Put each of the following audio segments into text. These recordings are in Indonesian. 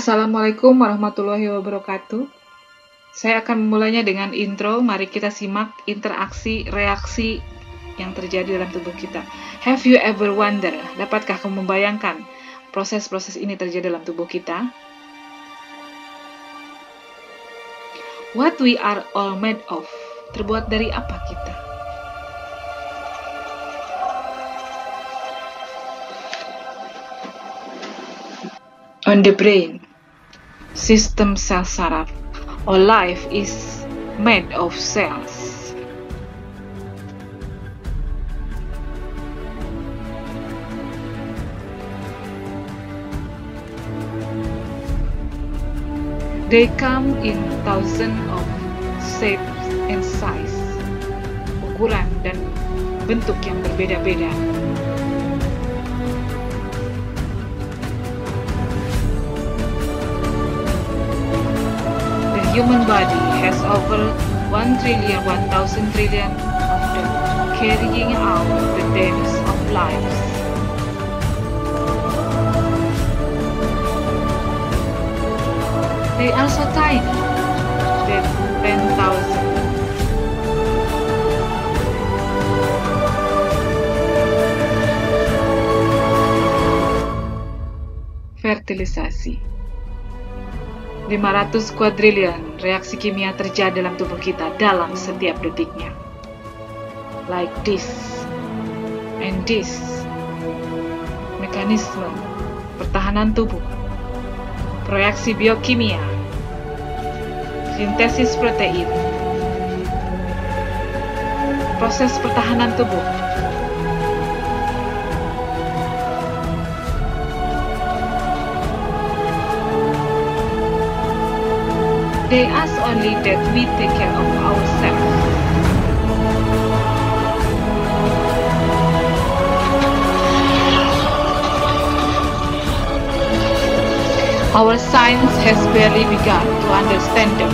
Assalamualaikum warahmatullahi wabarakatuh. Saya akan memulainya dengan intro. Mari kita simak interaksi reaksi yang terjadi dalam tubuh kita. Have you ever wonder? Dapatkah kamu membayangkan proses-proses ini terjadi dalam tubuh kita? What we are all made of. Terbuat dari apa kita? on the brain. Sistem sel saraf or life is made of cells they come in thousands of shapes and size ukuran dan bentuk yang berbeda-beda human body has over 1 trillion 1000 trillion of them carrying out the days of lives. They are so tiny that 10,000 Fertilization. 500 kuadriliun reaksi kimia terjadi dalam tubuh kita dalam setiap detiknya. Like this and this. Mekanisme pertahanan tubuh. Proyeksi biokimia. Sintesis protein. Proses pertahanan tubuh They ask only that we take care of ourselves. Our science has barely begun to understand them.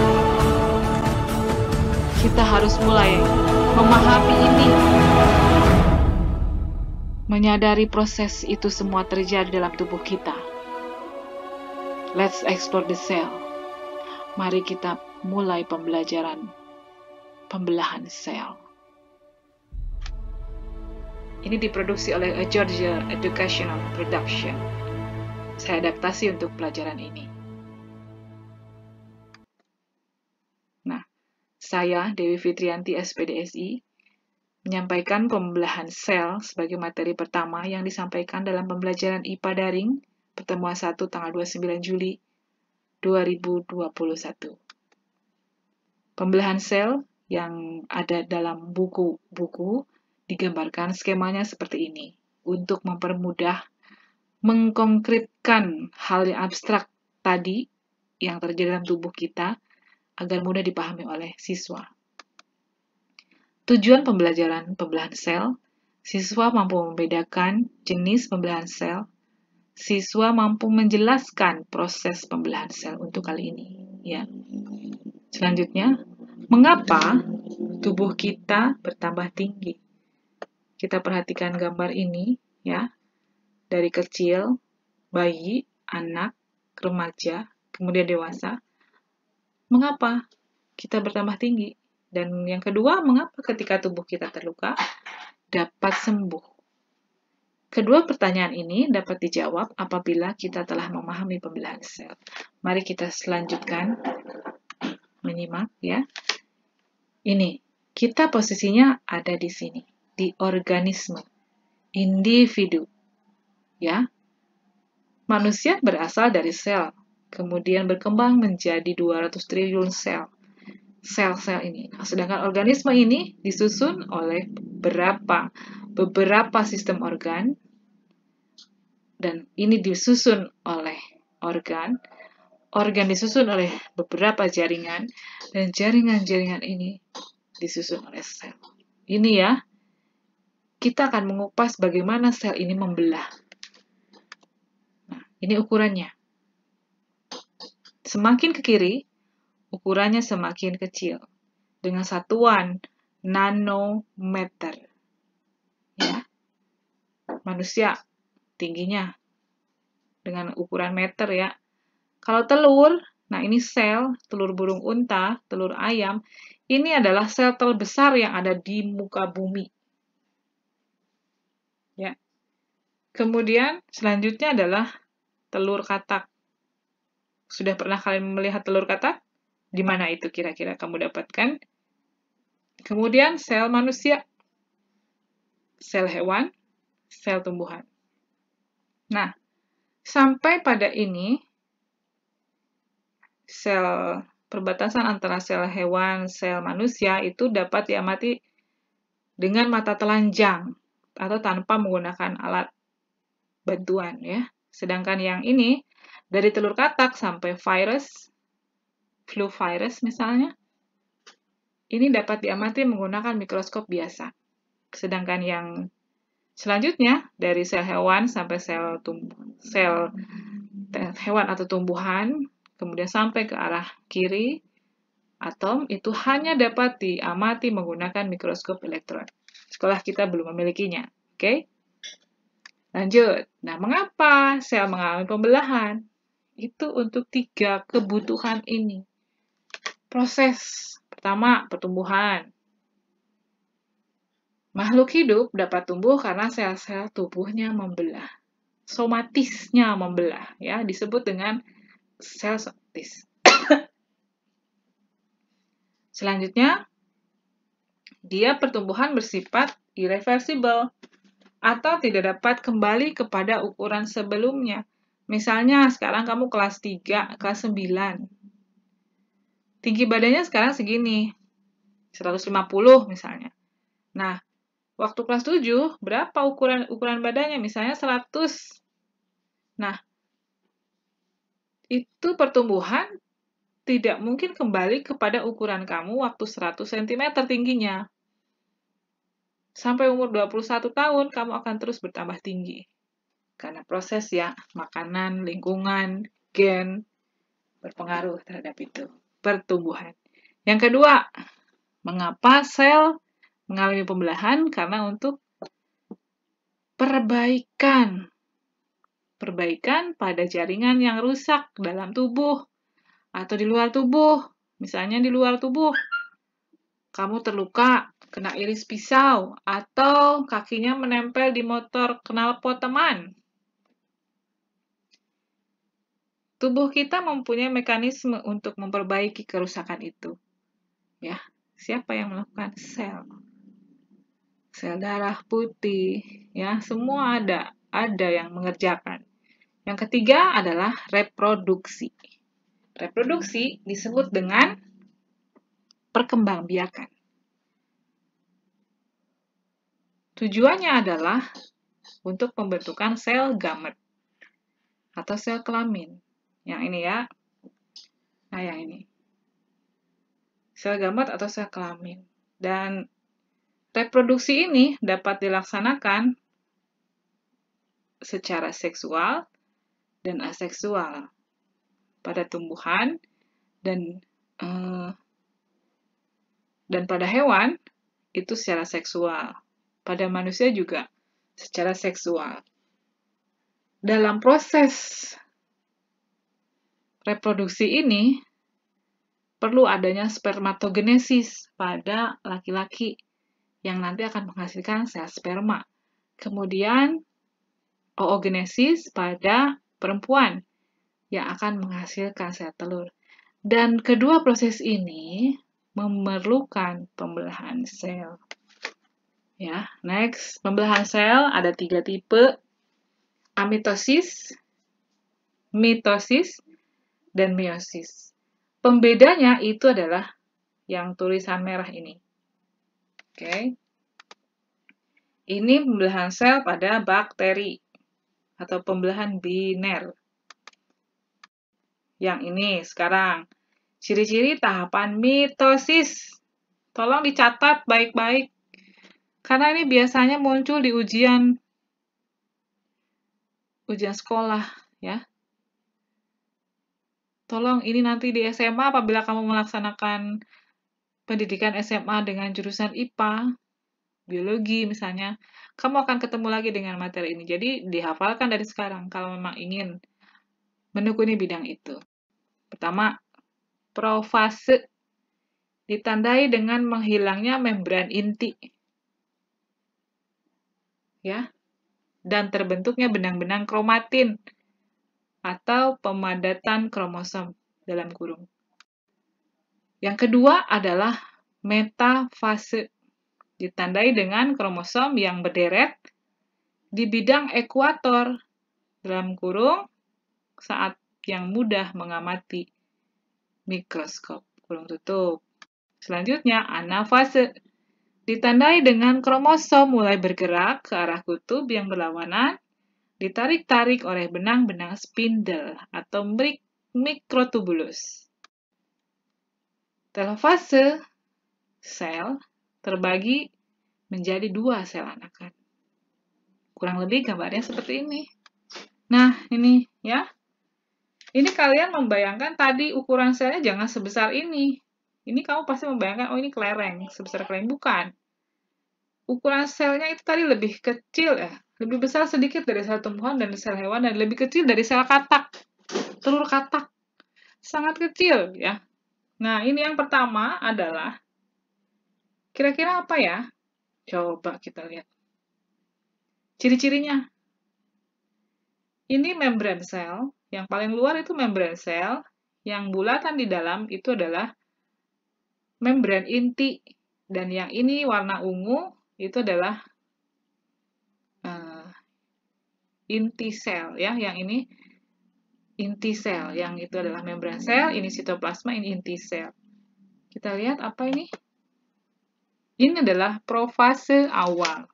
Kita harus mulai memahami ini. Menyadari proses itu semua terjadi dalam tubuh kita. Let's explore the cell. Mari kita mulai pembelajaran pembelahan sel. Ini diproduksi oleh A Georgia Educational Production. Saya adaptasi untuk pelajaran ini. Nah, saya Dewi Fitrianti SPDSI menyampaikan pembelahan sel sebagai materi pertama yang disampaikan dalam pembelajaran IPA daring pertemuan 1 tanggal 29 Juli 2021. Pembelahan sel yang ada dalam buku-buku digambarkan skemanya seperti ini untuk mempermudah mengkonkretkan hal yang abstrak tadi yang terjadi dalam tubuh kita agar mudah dipahami oleh siswa. Tujuan pembelajaran pembelahan sel, siswa mampu membedakan jenis pembelahan sel siswa mampu menjelaskan proses pembelahan sel untuk kali ini. Ya. Selanjutnya, mengapa tubuh kita bertambah tinggi? Kita perhatikan gambar ini, ya. Dari kecil, bayi, anak, remaja, kemudian dewasa. Mengapa kita bertambah tinggi? Dan yang kedua, mengapa ketika tubuh kita terluka dapat sembuh? Kedua pertanyaan ini dapat dijawab apabila kita telah memahami pembelahan sel. Mari kita selanjutkan menyimak ya. Ini, kita posisinya ada di sini, di organisme, individu. Ya. Manusia berasal dari sel, kemudian berkembang menjadi 200 triliun sel. Sel-sel ini. Nah, sedangkan organisme ini disusun oleh berapa beberapa sistem organ dan ini disusun oleh organ. Organ disusun oleh beberapa jaringan dan jaringan-jaringan ini disusun oleh sel. Ini ya, kita akan mengupas bagaimana sel ini membelah. Nah, ini ukurannya. Semakin ke kiri, ukurannya semakin kecil dengan satuan nanometer. Ya. Manusia tingginya dengan ukuran meter ya. Kalau telur, nah ini sel, telur burung unta, telur ayam, ini adalah sel terbesar yang ada di muka bumi. Ya. Kemudian selanjutnya adalah telur katak. Sudah pernah kalian melihat telur katak? Di mana itu kira-kira kamu dapatkan? Kemudian sel manusia, sel hewan, sel tumbuhan. Nah, sampai pada ini sel perbatasan antara sel hewan, sel manusia itu dapat diamati dengan mata telanjang atau tanpa menggunakan alat bantuan ya. Sedangkan yang ini dari telur katak sampai virus flu virus misalnya ini dapat diamati menggunakan mikroskop biasa. Sedangkan yang Selanjutnya, dari sel hewan sampai sel sel hewan atau tumbuhan, kemudian sampai ke arah kiri, atom itu hanya dapat diamati menggunakan mikroskop elektron. Sekolah kita belum memilikinya. Oke? Okay? Lanjut. Nah, mengapa sel mengalami pembelahan? Itu untuk tiga kebutuhan ini. Proses pertama, pertumbuhan. Makhluk hidup dapat tumbuh karena sel-sel tubuhnya membelah. Somatisnya membelah, ya, disebut dengan sel somatis. Selanjutnya, dia pertumbuhan bersifat irreversible atau tidak dapat kembali kepada ukuran sebelumnya. Misalnya sekarang kamu kelas 3, kelas 9. Tinggi badannya sekarang segini, 150 misalnya. Nah, Waktu kelas 7, berapa ukuran ukuran badannya? Misalnya 100. Nah, itu pertumbuhan tidak mungkin kembali kepada ukuran kamu waktu 100 cm tingginya. Sampai umur 21 tahun, kamu akan terus bertambah tinggi. Karena proses ya, makanan, lingkungan, gen, berpengaruh terhadap itu. Pertumbuhan. Yang kedua, mengapa sel mengalami pembelahan karena untuk perbaikan. Perbaikan pada jaringan yang rusak dalam tubuh atau di luar tubuh. Misalnya di luar tubuh, kamu terluka, kena iris pisau, atau kakinya menempel di motor knalpot teman. Tubuh kita mempunyai mekanisme untuk memperbaiki kerusakan itu. Ya, siapa yang melakukan sel? sel darah putih, ya, semua ada, ada yang mengerjakan. Yang ketiga adalah reproduksi. Reproduksi disebut dengan perkembangbiakan. Tujuannya adalah untuk pembentukan sel gamet atau sel kelamin. Yang ini ya. Nah, yang ini. Sel gamet atau sel kelamin. Dan Reproduksi ini dapat dilaksanakan secara seksual dan aseksual pada tumbuhan dan eh, dan pada hewan itu secara seksual. Pada manusia juga secara seksual. Dalam proses reproduksi ini perlu adanya spermatogenesis pada laki-laki yang nanti akan menghasilkan sel sperma. Kemudian oogenesis pada perempuan yang akan menghasilkan sel telur. Dan kedua proses ini memerlukan pembelahan sel. Ya, next, pembelahan sel ada tiga tipe, amitosis, mitosis, dan meiosis. Pembedanya itu adalah yang tulisan merah ini. Oke. Ini pembelahan sel pada bakteri atau pembelahan biner. Yang ini sekarang ciri-ciri tahapan mitosis. Tolong dicatat baik-baik karena ini biasanya muncul di ujian ujian sekolah ya. Tolong ini nanti di SMA apabila kamu melaksanakan pendidikan SMA dengan jurusan IPA, biologi misalnya, kamu akan ketemu lagi dengan materi ini. Jadi dihafalkan dari sekarang kalau memang ingin menekuni bidang itu. Pertama, profase ditandai dengan menghilangnya membran inti. Ya. Dan terbentuknya benang-benang kromatin atau pemadatan kromosom dalam kurung. Yang kedua adalah metafase, ditandai dengan kromosom yang berderet di bidang ekuator dalam kurung saat yang mudah mengamati mikroskop kurung tutup. Selanjutnya anafase ditandai dengan kromosom mulai bergerak ke arah kutub yang berlawanan ditarik-tarik oleh benang-benang spindle atau mikrotubulus. Telofase sel terbagi menjadi dua sel anakan. Kurang lebih gambarnya seperti ini. Nah, ini ya. Ini kalian membayangkan tadi ukuran selnya jangan sebesar ini. Ini kamu pasti membayangkan, oh ini kelereng, sebesar kelereng. Bukan. Ukuran selnya itu tadi lebih kecil ya, lebih besar sedikit dari sel tumbuhan dan sel hewan dan lebih kecil dari sel katak, telur katak. Sangat kecil ya. Nah, ini yang pertama adalah kira-kira apa ya? Coba kita lihat. Ciri-cirinya. Ini membran sel, yang paling luar itu membran sel, yang bulatan di dalam itu adalah membran inti, dan yang ini warna ungu itu adalah uh, inti sel, ya, yang ini inti sel, yang itu adalah membran sel, ini sitoplasma, ini inti sel. Kita lihat apa ini? Ini adalah profase awal.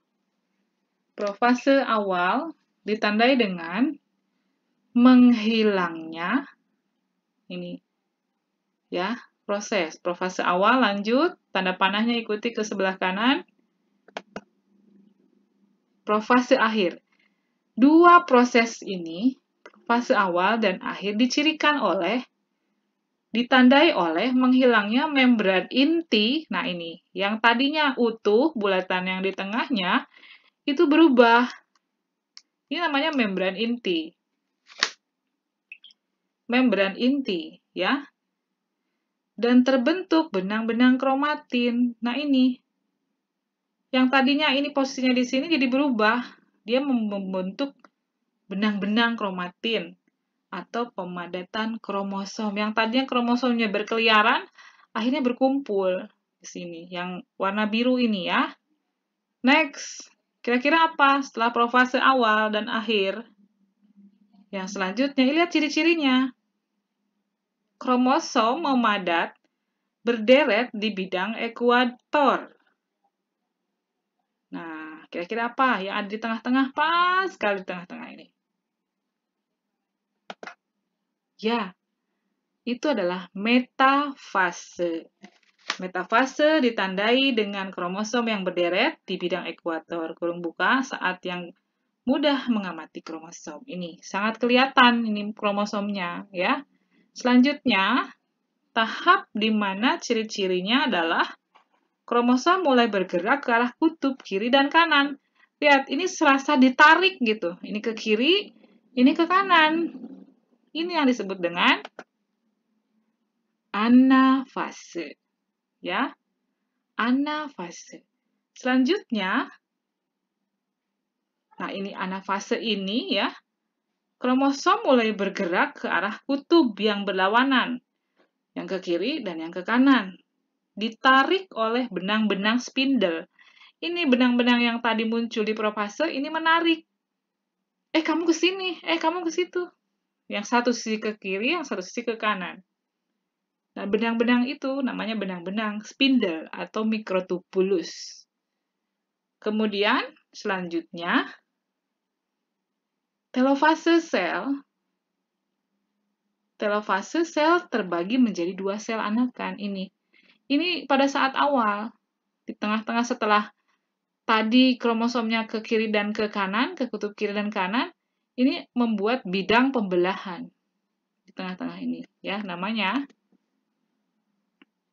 Profase awal ditandai dengan menghilangnya ini ya, proses. Profase awal lanjut, tanda panahnya ikuti ke sebelah kanan. Profase akhir. Dua proses ini Fase awal dan akhir dicirikan oleh ditandai oleh menghilangnya membran inti. Nah, ini yang tadinya utuh, bulatan yang di tengahnya itu berubah. Ini namanya membran inti. Membran inti, ya. Dan terbentuk benang-benang kromatin. Nah, ini yang tadinya ini posisinya di sini jadi berubah. Dia membentuk benang-benang kromatin atau pemadatan kromosom. Yang tadinya kromosomnya berkeliaran, akhirnya berkumpul di sini. Yang warna biru ini ya. Next, kira-kira apa setelah profase awal dan akhir? Yang selanjutnya, lihat ciri-cirinya. Kromosom memadat berderet di bidang ekuator. Nah, kira-kira apa yang ada di tengah-tengah pas sekali di tengah-tengah ini? Ya, itu adalah metafase. Metafase ditandai dengan kromosom yang berderet di bidang ekuator, kurung buka saat yang mudah mengamati kromosom ini. Sangat kelihatan ini kromosomnya ya. Selanjutnya, tahap di mana ciri-cirinya adalah kromosom mulai bergerak ke arah kutub kiri dan kanan. Lihat, ini serasa ditarik gitu. Ini ke kiri, ini ke kanan. Ini yang disebut dengan anafase. Ya, anafase. Selanjutnya, nah ini anafase ini ya, kromosom mulai bergerak ke arah kutub yang berlawanan, yang ke kiri dan yang ke kanan. Ditarik oleh benang-benang spindle. Ini benang-benang yang tadi muncul di profase, ini menarik. Eh, kamu ke sini. Eh, kamu ke situ yang satu sisi ke kiri, yang satu sisi ke kanan. Nah, benang-benang itu namanya benang-benang spindle atau mikrotubulus. Kemudian, selanjutnya, telofase sel. Telofase sel terbagi menjadi dua sel anakan ini. Ini pada saat awal, di tengah-tengah setelah tadi kromosomnya ke kiri dan ke kanan, ke kutub kiri dan kanan, ini membuat bidang pembelahan di tengah-tengah ini ya namanya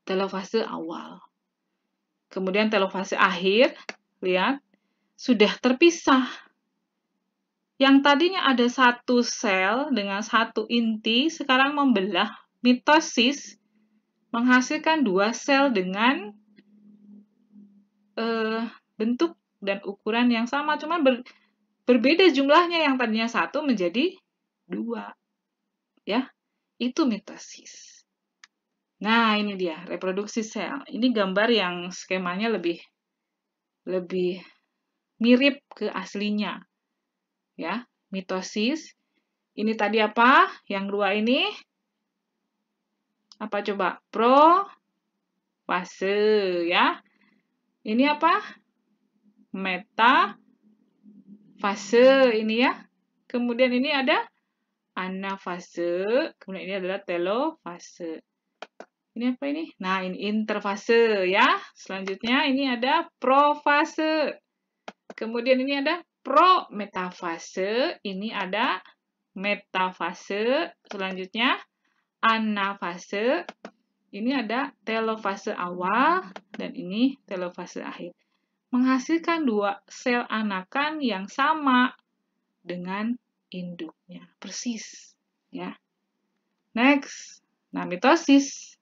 telofase awal. Kemudian telofase akhir, lihat, sudah terpisah. Yang tadinya ada satu sel dengan satu inti, sekarang membelah mitosis menghasilkan dua sel dengan uh, bentuk dan ukuran yang sama, cuman ber, Berbeda jumlahnya yang tadinya satu menjadi dua. Ya, itu mitosis. Nah, ini dia reproduksi sel. Ini gambar yang skemanya lebih lebih mirip ke aslinya. Ya, mitosis. Ini tadi apa? Yang dua ini apa coba? Pro fase ya. Ini apa? Meta fase ini ya. Kemudian ini ada anafase, kemudian ini adalah telofase. Ini apa ini? Nah, ini interfase ya. Selanjutnya ini ada profase. Kemudian ini ada prometafase, ini ada metafase, selanjutnya anafase, ini ada telofase awal dan ini telofase akhir menghasilkan dua sel anakan yang sama dengan induknya, persis ya. Next, nah mitosis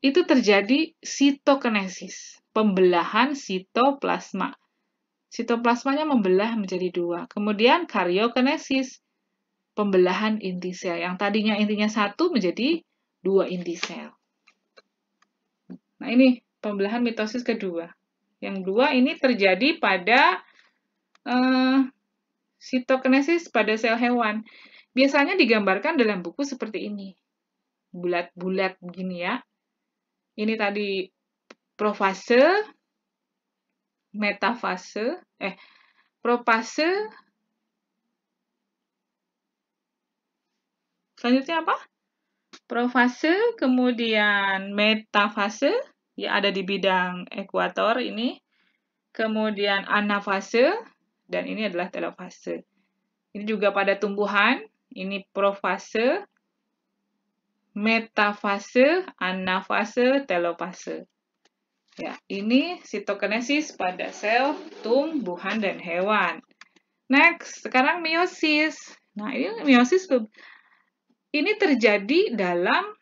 itu terjadi sitokinesis, pembelahan sitoplasma. Sitoplasmanya membelah menjadi dua. Kemudian karyokinesis, pembelahan inti sel. Yang tadinya intinya satu menjadi dua inti sel. Nah ini pembelahan mitosis kedua. Yang dua ini terjadi pada eh, sitokinesis pada sel hewan. Biasanya digambarkan dalam buku seperti ini. Bulat-bulat begini ya. Ini tadi profase, metafase, eh, profase, selanjutnya apa? Profase, kemudian metafase, ya ada di bidang ekuator ini. Kemudian anafase dan ini adalah telofase. Ini juga pada tumbuhan, ini profase, metafase, anafase, telofase. Ya, ini sitokinesis pada sel tumbuhan dan hewan. Next, sekarang meiosis. Nah, ini meiosis ini terjadi dalam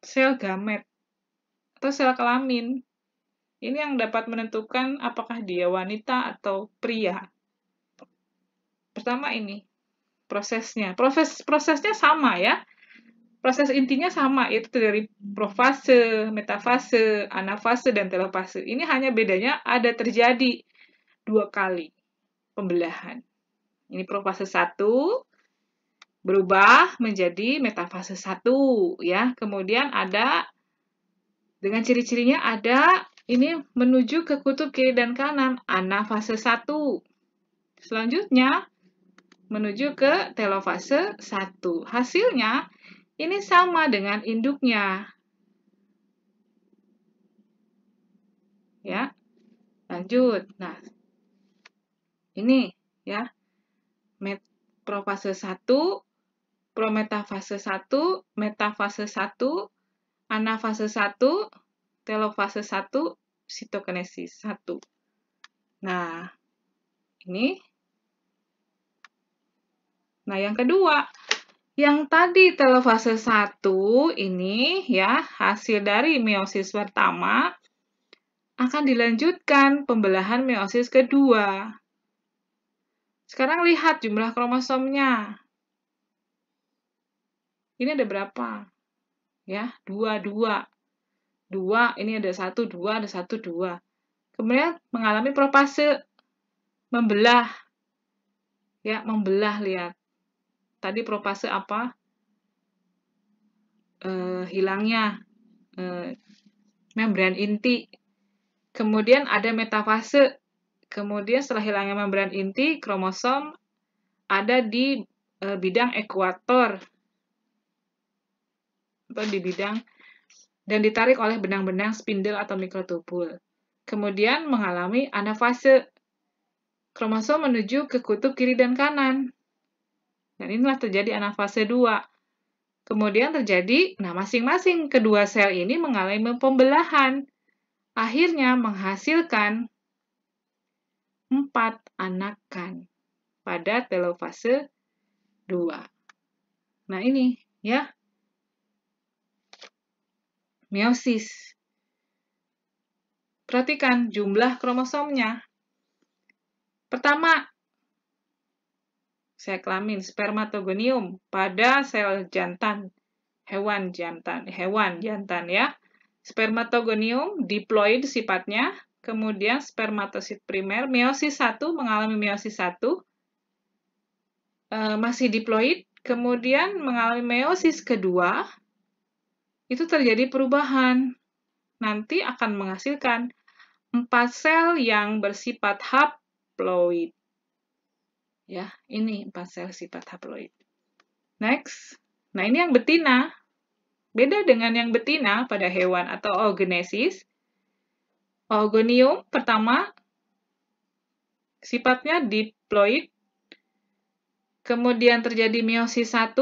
sel gamet atau sel kelamin. Ini yang dapat menentukan apakah dia wanita atau pria. Pertama ini prosesnya. Proses prosesnya sama ya. Proses intinya sama yaitu dari profase, metafase, anafase dan telofase. Ini hanya bedanya ada terjadi dua kali pembelahan. Ini profase satu berubah menjadi metafase satu ya. Kemudian ada dengan ciri-cirinya ada ini menuju ke kutub kiri dan kanan, anafase 1. Selanjutnya, menuju ke telofase 1. Hasilnya, ini sama dengan induknya. Ya, lanjut. Nah, ini ya, Metrofase 1, prometafase 1, metafase 1, anafase 1, telofase 1, sitokinesis 1. Nah, ini. Nah, yang kedua, yang tadi telofase 1 ini ya hasil dari meiosis pertama akan dilanjutkan pembelahan meiosis kedua. Sekarang lihat jumlah kromosomnya. Ini ada berapa? ya dua dua dua ini ada satu dua ada satu dua kemudian mengalami propase membelah ya membelah lihat tadi propase apa e, hilangnya e, eh, membran inti kemudian ada metafase kemudian setelah hilangnya membran inti kromosom ada di e, bidang ekuator atau di bidang dan ditarik oleh benang-benang spindle atau mikrotubul. Kemudian mengalami anafase. Kromosom menuju ke kutub kiri dan kanan. Dan inilah terjadi anafase 2. Kemudian terjadi, nah masing-masing kedua sel ini mengalami pembelahan. Akhirnya menghasilkan empat anakan pada telofase 2. Nah ini ya, meiosis. Perhatikan jumlah kromosomnya. Pertama, saya kelamin spermatogonium pada sel jantan hewan jantan hewan jantan ya. Spermatogonium diploid sifatnya, kemudian spermatosit primer meiosis 1 mengalami meiosis 1 e, eh, masih diploid, kemudian mengalami meiosis kedua itu terjadi perubahan. Nanti akan menghasilkan empat sel yang bersifat haploid. Ya, ini empat sel sifat haploid. Next. Nah, ini yang betina. Beda dengan yang betina pada hewan atau oogenesis. Oogonium pertama sifatnya diploid. Kemudian terjadi meiosis 1,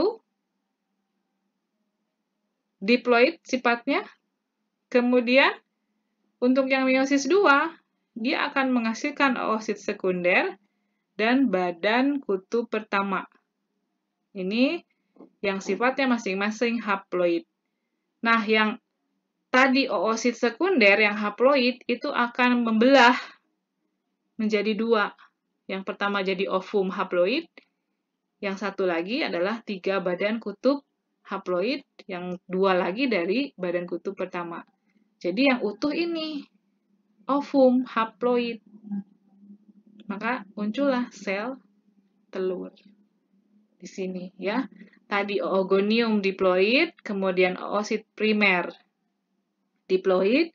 diploid sifatnya. Kemudian untuk yang meiosis 2, dia akan menghasilkan oosit sekunder dan badan kutu pertama. Ini yang sifatnya masing-masing haploid. Nah, yang tadi oosit sekunder yang haploid itu akan membelah menjadi dua. Yang pertama jadi ovum haploid, yang satu lagi adalah tiga badan kutub haploid, yang dua lagi dari badan kutu pertama. Jadi yang utuh ini ovum haploid. Maka muncullah sel telur di sini ya. Tadi oogonium diploid, kemudian oosit primer diploid,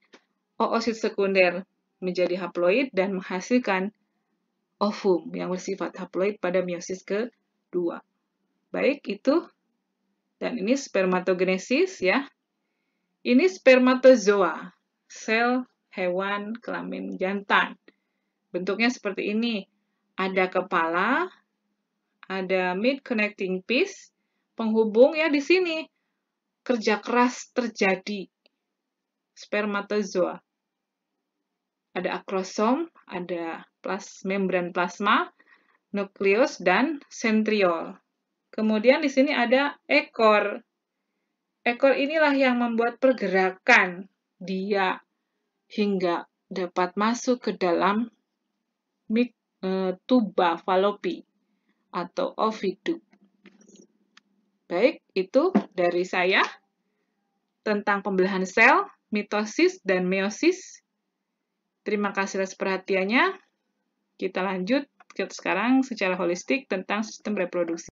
oosit sekunder menjadi haploid dan menghasilkan ovum yang bersifat haploid pada meiosis ke-2. Baik, itu dan ini spermatogenesis ya. Ini spermatozoa, sel hewan kelamin jantan. Bentuknya seperti ini. Ada kepala, ada mid connecting piece, penghubung ya di sini. Kerja keras terjadi. Spermatozoa. Ada akrosom, ada plas, membran plasma, nukleus, dan sentriol. Kemudian di sini ada ekor. Ekor inilah yang membuat pergerakan dia hingga dapat masuk ke dalam mik, e, tuba falopi atau oviduk. Baik, itu dari saya tentang pembelahan sel, mitosis, dan meiosis. Terima kasih atas perhatiannya. Kita lanjut sekarang secara holistik tentang sistem reproduksi.